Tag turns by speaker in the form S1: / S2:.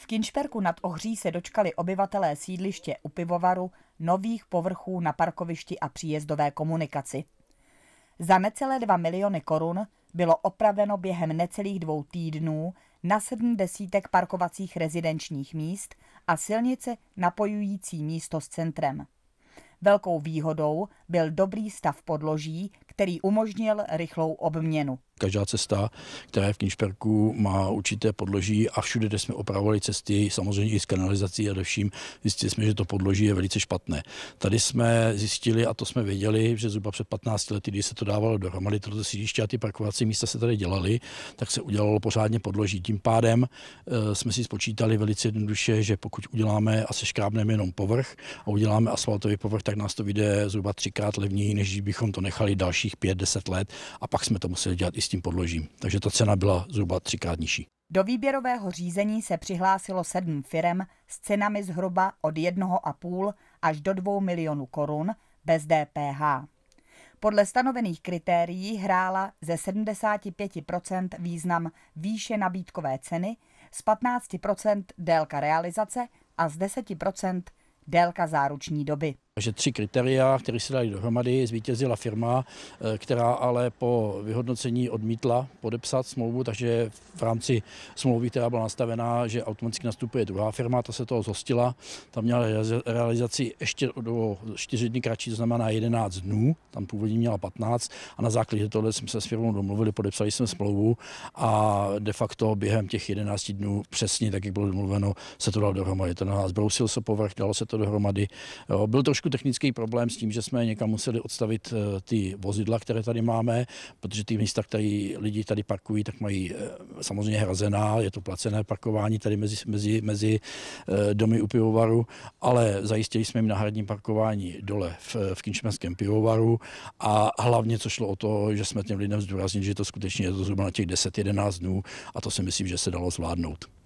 S1: V Kinšperku nad Ohří se dočkali obyvatelé sídliště u pivovaru nových povrchů na parkovišti a příjezdové komunikaci. Za necelé 2 miliony korun bylo opraveno během necelých dvou týdnů na sedm desítek parkovacích rezidenčních míst a silnice napojující místo s centrem. Velkou výhodou byl dobrý stav podloží, který umožnil rychlou obměnu.
S2: Každá cesta, která je v Kinšperku, má určité podloží a všude, kde jsme opravovali cesty, samozřejmě i s kanalizací a dalším, zjistili jsme, že to podloží je velice špatné. Tady jsme zjistili, a to jsme věděli, že zhruba před 15 lety, kdy se to dávalo dohromady, toto sídliště a ty parkovací místa se tady dělaly, tak se udělalo pořádně podloží. Tím pádem e, jsme si spočítali velice jednoduše, že pokud uděláme a seškrábneme jenom povrch a uděláme asfaltový povrch, tak nás to vyjde zhruba třikrát levněji, než bychom to nechali dalších 5-10 let a pak jsme to museli dělat i s tím podložím. Takže ta cena byla zhruba třikrát nižší.
S1: Do výběrového řízení se přihlásilo sedm firm s cenami zhruba od 1,5 až do 2 milionů korun bez DPH. Podle stanovených kritérií hrála ze 75% význam výše nabídkové ceny, z 15% délka realizace a z 10% délka záruční doby.
S2: Takže tři kritéria, které se dali dohromady, zvítězila firma, eh, která ale po vyhodnocení odmítla podepsat smlouvu, takže v rámci smlouvy, která byla nastavená, že automaticky nastupuje druhá firma, ta se toho zhostila, tam měla realizaci ještě do 4 dny kratší, to znamená 11 dnů, tam původně měla 15 a na základě tohle jsme se s firmou domluvili, podepsali jsme smlouvu a de facto během těch 11 dnů přesně tak, jak bylo domluveno, se to dalo dohromady. To nás brousil se povrch, dalo se to dohromady. Byl trošku trošku technický problém s tím, že jsme někam museli odstavit eh, ty vozidla, které tady máme, protože ty místa, které lidi tady parkují, tak mají eh, samozřejmě hrazená, je to placené parkování tady mezi, mezi, mezi eh, domy u pivovaru, ale zajistili jsme jim náhradní parkování dole v, v Kinčmenském pivovaru a hlavně, co šlo o to, že jsme těm lidem zdůraznili, že to skutečně je to zhruba na těch 10-11 dnů a to si myslím, že se dalo zvládnout.